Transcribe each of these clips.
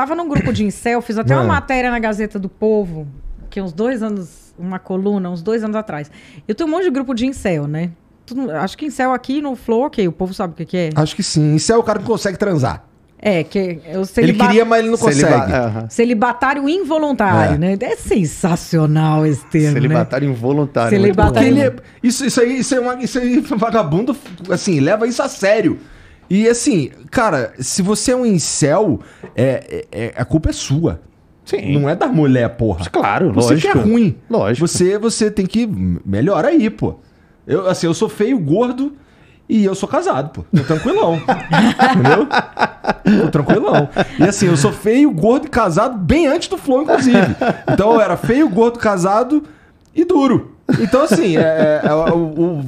tava num grupo de incel, fiz até uma matéria na Gazeta do Povo, que uns dois anos, uma coluna, uns dois anos atrás. Eu tenho um monte de grupo de incel, né? Tudo, acho que incel aqui no Flow, ok, o povo sabe o que, que é. Acho que sim. Incel é o cara que consegue transar. É, que eu celibat... Ele queria, mas ele não consegue. Uhum. Celibatário involuntário, é. né? É sensacional esse termo, Celibatário né? involuntário. Celibatário. É, é, isso, isso, aí, isso, é uma, isso aí, é vagabundo, assim, leva isso a sério. E assim, cara, se você é um incel, é, é, é, a culpa é sua. Sim. Não é da mulher, porra. Claro, você lógico. Você que é ruim. Lógico. Você, você tem que melhor aí, pô. Eu, assim, eu sou feio, gordo e eu sou casado, pô. Tô tranquilão. entendeu? Tô tranquilão. E assim, eu sou feio, gordo e casado bem antes do Flow, inclusive. Então eu era feio, gordo, casado e duro. Então assim, é, é, é, o,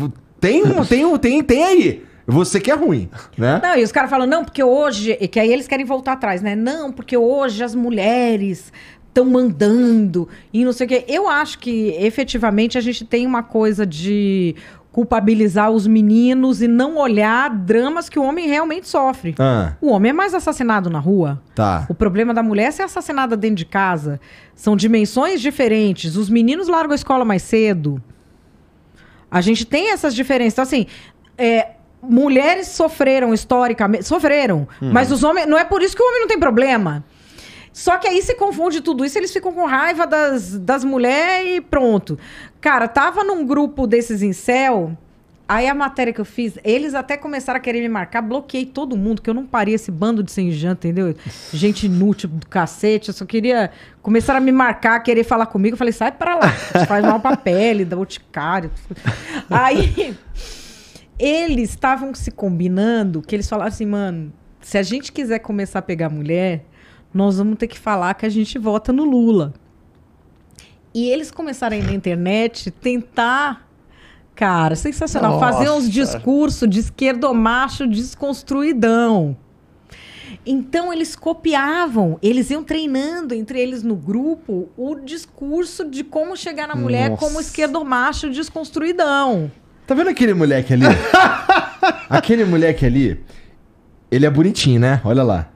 o, tem, tem, tem, tem aí. Você que é ruim, né? Não, e os caras falam, não, porque hoje. Que aí eles querem voltar atrás, né? Não, porque hoje as mulheres estão mandando e não sei o quê. Eu acho que efetivamente a gente tem uma coisa de culpabilizar os meninos e não olhar dramas que o homem realmente sofre. Ah. O homem é mais assassinado na rua. Tá. O problema da mulher é ser assassinada dentro de casa. São dimensões diferentes. Os meninos largam a escola mais cedo. A gente tem essas diferenças. Então, assim, é, mulheres sofreram historicamente, sofreram, uhum. mas os homens, não é por isso que o homem não tem problema. Só que aí se confunde tudo isso, eles ficam com raiva das, das mulheres e pronto. Cara, tava num grupo desses em céu. aí a matéria que eu fiz, eles até começaram a querer me marcar, bloqueei todo mundo, que eu não parei esse bando de sem janta, entendeu? Gente inútil do cacete, eu só queria... Começaram a me marcar, querer falar comigo, eu falei, sai pra lá, faz mal pra pele, da boticário. Aí... Eles estavam se combinando que eles falaram assim, mano, se a gente quiser começar a pegar mulher, nós vamos ter que falar que a gente vota no Lula. E eles começaram aí na internet tentar cara, sensacional. Nossa. Fazer uns discursos de esquerdomacho desconstruidão. Então eles copiavam, eles iam treinando entre eles no grupo o discurso de como chegar na mulher Nossa. como esquerdomacho desconstruidão. Tá vendo aquele moleque ali? aquele moleque ali, ele é bonitinho, né? Olha lá.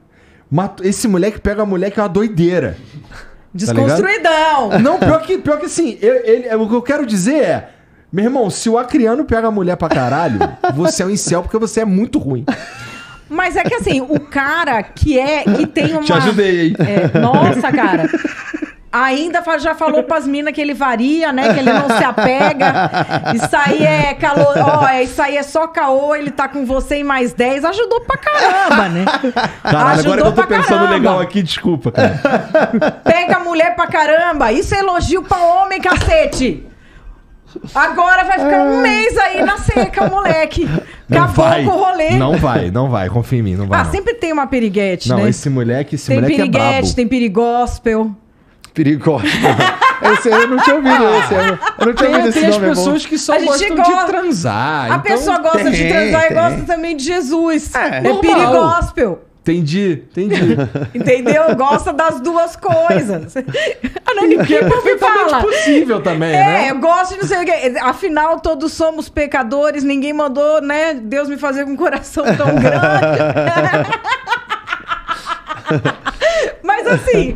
Esse moleque pega a mulher que é uma doideira. Tá Desconstruidão! Tá não, pior que, pior que assim, eu, ele, é, o que eu quero dizer é. Meu irmão, se o acriano pega a mulher pra caralho, você é um incel porque você é muito ruim. Mas é que assim, o cara que é, que tem uma. Te ajudei, hein? É, nossa, cara. Ainda já falou pras minas que ele varia, né? Que ele não se apega. Isso aí é calor. Ó, é, isso aí é só caô, ele tá com você em mais 10. Ajudou pra caramba, né? Caralho, tá, Ajudou agora que eu tô pensando caramba. legal aqui, desculpa. Cara. Pega mulher pra caramba. Isso é elogio pra homem, cacete. Agora vai ficar um mês aí na seca, moleque. Não Acabou vai, com o rolê. Não vai, não vai. Confia em mim, não vai. Ah, não. sempre tem uma periguete, não, né? Não, esse moleque, esse tem moleque é brabo. Tem perigospel. tem Perigosa. Esse eu não tinha ouvido esse. Eu não tinha tem, esse tem nome. Tem é as pessoas é que só gostam de transar. A então... pessoa gosta tem, de transar tem. e gosta também de Jesus. É, é perigóspel. Entendi, entendi. Entendeu? Gosta das duas coisas. A Nani é fala. possível também, é, né? É, eu gosto de não sei o quê. Afinal, todos somos pecadores. Ninguém mandou, né? Deus me fazer com um coração tão grande. Mas assim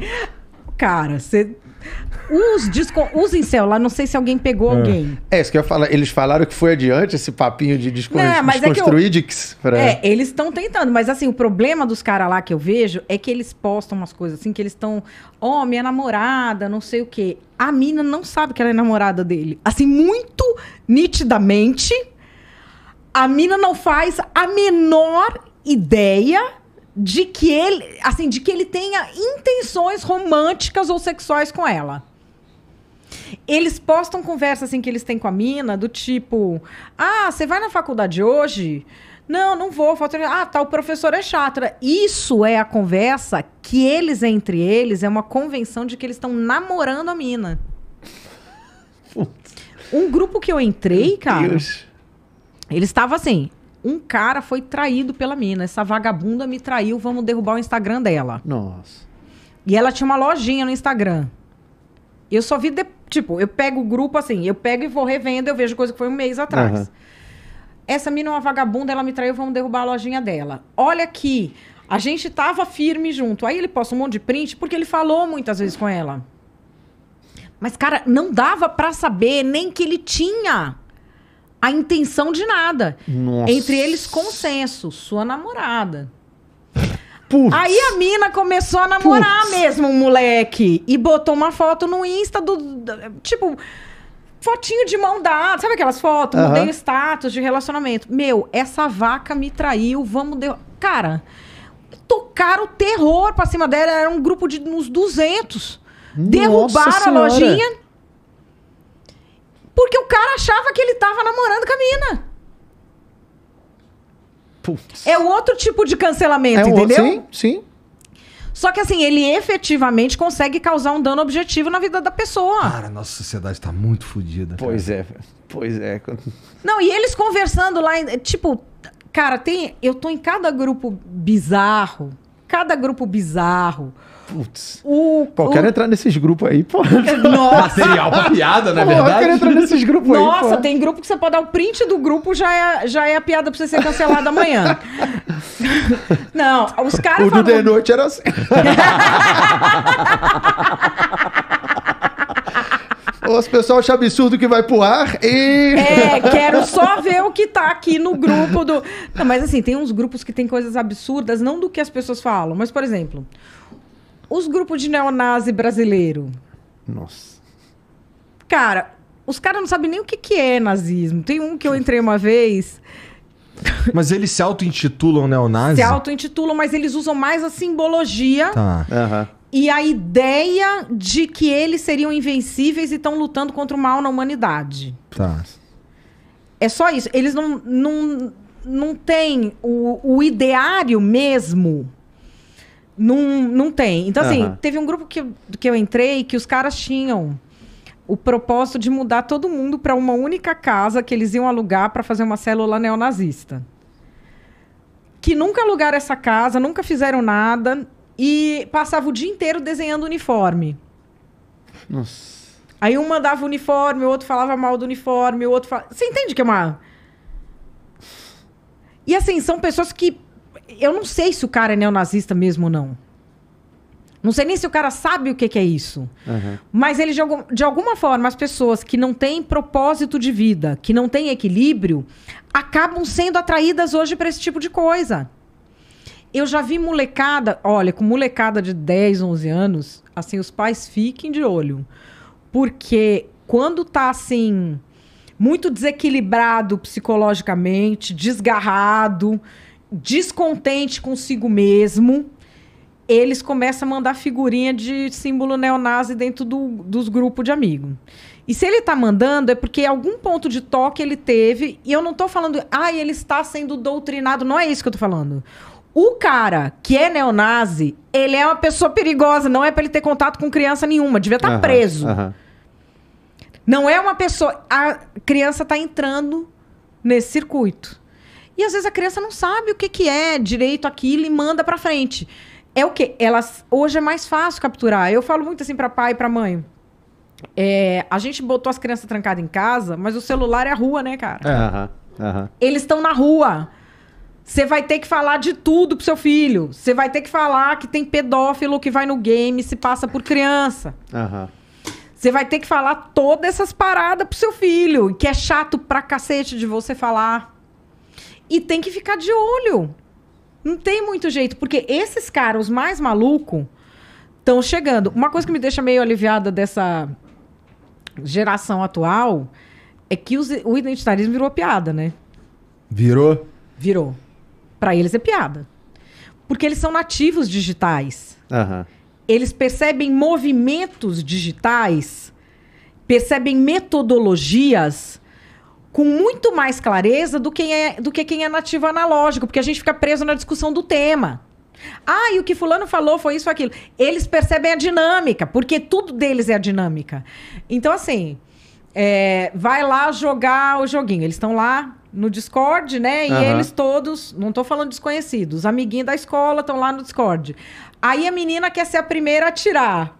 cara. Você. Os, disco... Os incel lá, não sei se alguém pegou é. alguém. É, isso que eu ia falar. Eles falaram que foi adiante esse papinho de descon... não, É, eu... pra... é, eles estão tentando, mas assim, o problema dos caras lá que eu vejo é que eles postam umas coisas assim, que eles estão, ó, oh, minha namorada, não sei o quê. A mina não sabe que ela é namorada dele. Assim, muito nitidamente, a mina não faz a menor ideia de que ele, assim, de que ele tenha intenções românticas ou sexuais com ela. Eles postam conversas assim que eles têm com a mina, do tipo: "Ah, você vai na faculdade hoje?" Não, não vou. Falta... Ah, tá, o professor é chato. Isso é a conversa que eles, entre eles, é uma convenção de que eles estão namorando a mina. Putz. Um grupo que eu entrei, Meu cara. Deus. Ele estava assim, um cara foi traído pela mina. Essa vagabunda me traiu, vamos derrubar o Instagram dela. Nossa. E ela tinha uma lojinha no Instagram. Eu só vi, de... tipo, eu pego o grupo assim, eu pego e vou revendo, eu vejo coisa que foi um mês atrás. Uhum. Essa mina é uma vagabunda, ela me traiu, vamos derrubar a lojinha dela. Olha aqui, a gente tava firme junto. Aí ele posta um monte de print, porque ele falou muitas vezes com ela. Mas, cara, não dava para saber nem que ele tinha a intenção de nada. Nossa. Entre eles, consenso. Sua namorada. Aí a mina começou a namorar mesmo um moleque. E botou uma foto no Insta do. do tipo. Fotinho de mão dada, sabe aquelas fotos? Uhum. Mudei o status de relacionamento. Meu, essa vaca me traiu, vamos. De... Cara, tocaram terror pra cima dela, era um grupo de uns 200. Nossa derrubaram senhora. a lojinha. Porque o cara achava que ele vitamina. Putz. É outro tipo de cancelamento, é um entendeu? Outro, sim, sim. Só que assim, ele efetivamente consegue causar um dano objetivo na vida da pessoa. Cara, nossa sociedade tá muito fodida. Pois é, pois é. Não, e eles conversando lá, tipo, cara, tem. Eu tô em cada grupo bizarro cada grupo bizarro. Putz. O, pô, o... quero entrar nesses grupos aí, pô. Nossa. Material pra piada, não é pô, verdade? Eu quero entrar nesses grupos aí. Nossa, tem grupo que você pode dar o print do grupo, já é, já é a piada pra você ser cancelado amanhã. não, os caras. O falam... do de Noite era assim. os pessoal acha absurdo que vai pro ar e. É, quero só ver o que tá aqui no grupo do. Não, mas assim, tem uns grupos que tem coisas absurdas, não do que as pessoas falam, mas, por exemplo, os grupos de neonazi brasileiro. Nossa. Cara, os caras não sabem nem o que, que é nazismo. Tem um que eu entrei uma vez. Mas eles se auto-intitulam neonazis? Se auto-intitulam, mas eles usam mais a simbologia. Tá. Uhum e a ideia de que eles seriam invencíveis e estão lutando contra o mal na humanidade. Tá. É só isso. Eles não, não, não têm o, o ideário mesmo. Não, não tem. Então, assim, teve um grupo que, que eu entrei que os caras tinham o propósito de mudar todo mundo para uma única casa que eles iam alugar para fazer uma célula neonazista. Que nunca alugaram essa casa, nunca fizeram nada e passava o dia inteiro desenhando uniforme. Nossa. Aí um mandava o uniforme, o outro falava mal do uniforme, o outro falava... Você entende que é uma... E assim, são pessoas que... Eu não sei se o cara é neonazista mesmo ou não. Não sei nem se o cara sabe o que, que é isso. Uhum. Mas ele, de, algum, de, alguma forma, as pessoas que não têm propósito de vida, que não têm equilíbrio, acabam sendo atraídas hoje para esse tipo de coisa. Eu já vi molecada, olha, com molecada de 10, 11 anos, assim, os pais fiquem de olho. Porque quando tá assim, muito desequilibrado psicologicamente, desgarrado, descontente consigo mesmo, eles começam a mandar figurinha de símbolo neonazi dentro do, dos grupos de amigo. E se ele está mandando, é porque algum ponto de toque ele teve, e eu não estou falando, ah, ele está sendo doutrinado, não é isso que eu estou falando. O cara que é neonazi, ele é uma pessoa perigosa, não é para ele ter contato com criança nenhuma, devia estar tá uhum, preso. Uhum. Não é uma pessoa. A criança está entrando nesse circuito. E às vezes a criança não sabe o que, que é direito aquilo e manda para frente. É o quê? Elas, hoje é mais fácil capturar. Eu falo muito assim para pai e para mãe. É, a gente botou as crianças trancadas em casa, mas o celular é a rua, né, cara? Uhum, uhum. Eles estão na rua. Você vai ter que falar de tudo pro seu filho. Você vai ter que falar que tem pedófilo que vai no game e se passa por criança. Você vai ter que falar todas essas paradas pro seu filho, que é chato pra cacete de você falar. E tem que ficar de olho. Não tem muito jeito, porque esses caras os mais malucos estão chegando. Uma coisa que me deixa meio aliviada dessa geração atual é que os, o identitarismo virou piada, né? Virou? Virou para eles é piada. Porque eles são nativos digitais. Uhum. Eles percebem movimentos digitais, percebem metodologias com muito mais clareza do que, é, do que quem é nativo analógico, porque a gente fica preso na discussão do tema. Ah, e o que fulano falou foi isso, aquilo. Eles percebem a dinâmica, porque tudo deles é a dinâmica. Então, assim, é, vai lá jogar o joguinho. Eles estão lá no Discord, né? E uhum. eles todos, não tô falando desconhecidos, amiguinhos da escola estão lá no Discord. Aí a menina quer ser a primeira a tirar.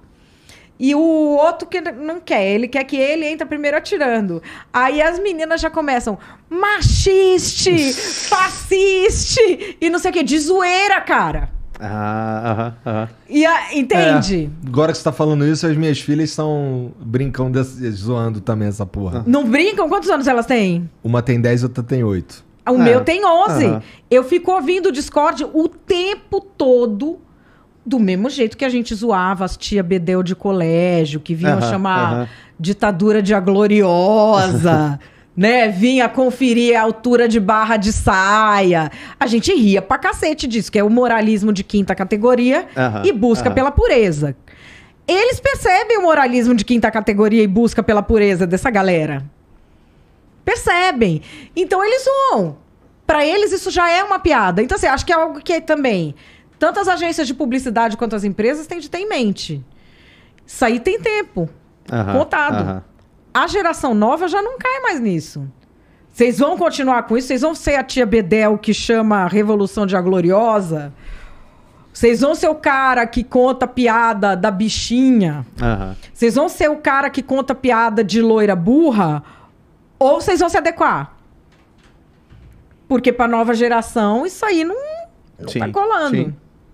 E o outro que não quer, ele quer que ele entre primeiro atirando. Aí as meninas já começam, machiste, fasciste, e não sei o que, de zoeira, cara. Ah, aham, E a, entende? É, agora que você tá falando isso, as minhas filhas estão brincando, desse, zoando também essa porra. Não brincam? Quantos anos elas têm? Uma tem 10, outra tem 8. O é. meu tem 11. Uhum. Eu fico ouvindo o Discord o tempo todo. Do mesmo jeito que a gente zoava as tia Bedeu de colégio, que vinham uhum, chamar uhum. ditadura de a gloriosa, né, vinha conferir a altura de barra de saia. A gente ria pra cacete disso, que é o moralismo de quinta categoria uhum, e busca uhum. pela pureza. Eles percebem o moralismo de quinta categoria e busca pela pureza dessa galera. Percebem. Então eles vão. Para eles isso já é uma piada. Então, assim, acho que é algo que também tanto as agências de publicidade quanto as empresas têm de ter em mente. Isso aí tem tempo. Uhum, contado. A geração nova já não cai mais nisso. Vocês vão continuar com isso? Vocês vão ser a tia Bedel que chama a Revolução de A Gloriosa? Vocês vão ser o cara que conta piada da bichinha? Vocês uhum. vão ser o cara que conta piada de loira burra? Ou vocês vão se adequar? Porque para nova geração isso aí não, não tá colando. Sim.